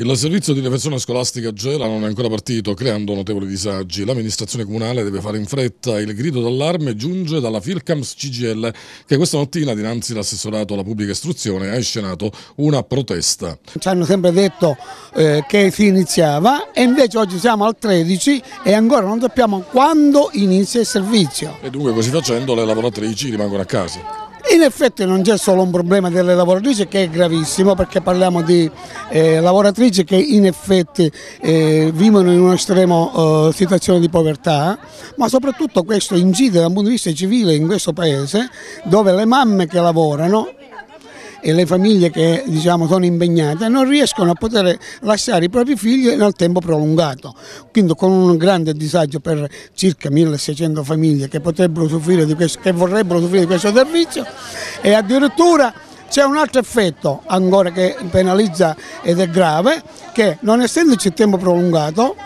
Il servizio di riflessione scolastica Gela non è ancora partito, creando notevoli disagi. L'amministrazione comunale deve fare in fretta. Il grido d'allarme giunge dalla Fircams CGL, che questa mattina, dinanzi all'assessorato alla pubblica istruzione, ha scenato una protesta. Ci hanno sempre detto eh, che si iniziava e invece oggi siamo al 13 e ancora non sappiamo quando inizia il servizio. E dunque, così facendo, le lavoratrici rimangono a casa. In effetti non c'è solo un problema delle lavoratrici che è gravissimo perché parliamo di eh, lavoratrici che in effetti eh, vivono in un'estrema eh, situazione di povertà, ma soprattutto questo incide dal punto di vista civile in questo paese dove le mamme che lavorano e le famiglie che diciamo, sono impegnate non riescono a poter lasciare i propri figli nel tempo prolungato, quindi con un grande disagio per circa 1600 famiglie che, questo, che vorrebbero soffrire di questo servizio e addirittura c'è un altro effetto ancora che penalizza ed è grave, che non essendoci tempo prolungato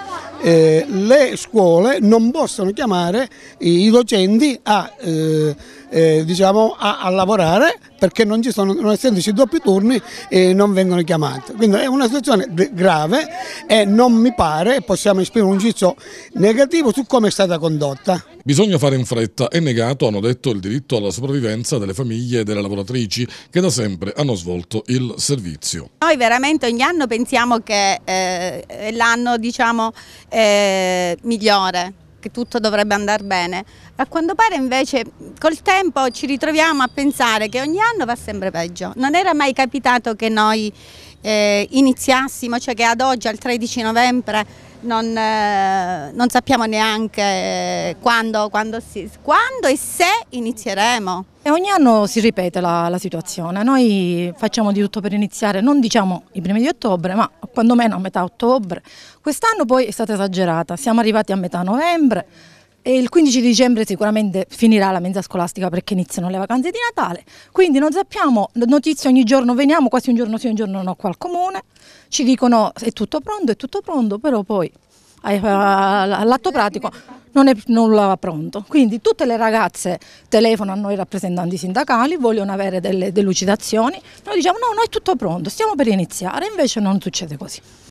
eh, le scuole non possono chiamare i docenti a, eh, eh, diciamo, a, a lavorare perché non, sono, non, essendoci doppi turni eh, non vengono chiamati. Quindi è una situazione grave e non mi pare, possiamo esprimere un giudizio negativo su come è stata condotta. Bisogna fare in fretta, è negato, hanno detto, il diritto alla sopravvivenza delle famiglie e delle lavoratrici che da sempre hanno svolto il servizio. Noi veramente ogni anno pensiamo che eh, è l'anno diciamo, eh, migliore, che tutto dovrebbe andare bene. A quanto pare invece col tempo ci ritroviamo a pensare che ogni anno va sempre peggio. Non era mai capitato che noi eh, iniziassimo, cioè che ad oggi, al 13 novembre, non, eh, non sappiamo neanche eh, quando, quando, si, quando, e se inizieremo. E ogni anno si ripete la, la, situazione, noi facciamo di tutto per iniziare, non diciamo i primi di ottobre, ma quantomeno a metà ottobre. Quest'anno poi è stata esagerata, siamo arrivati a metà novembre, e il 15 dicembre sicuramente finirà la mensa scolastica perché iniziano le vacanze di Natale, quindi non sappiamo, notizie ogni giorno veniamo, quasi un giorno sì, un giorno no qua al comune, ci dicono è tutto pronto, è tutto pronto, però poi all'atto eh, pratico non è nulla pronto. Quindi tutte le ragazze telefonano a noi rappresentanti sindacali, vogliono avere delle delucidazioni, noi diciamo no, no è tutto pronto, stiamo per iniziare, invece non succede così.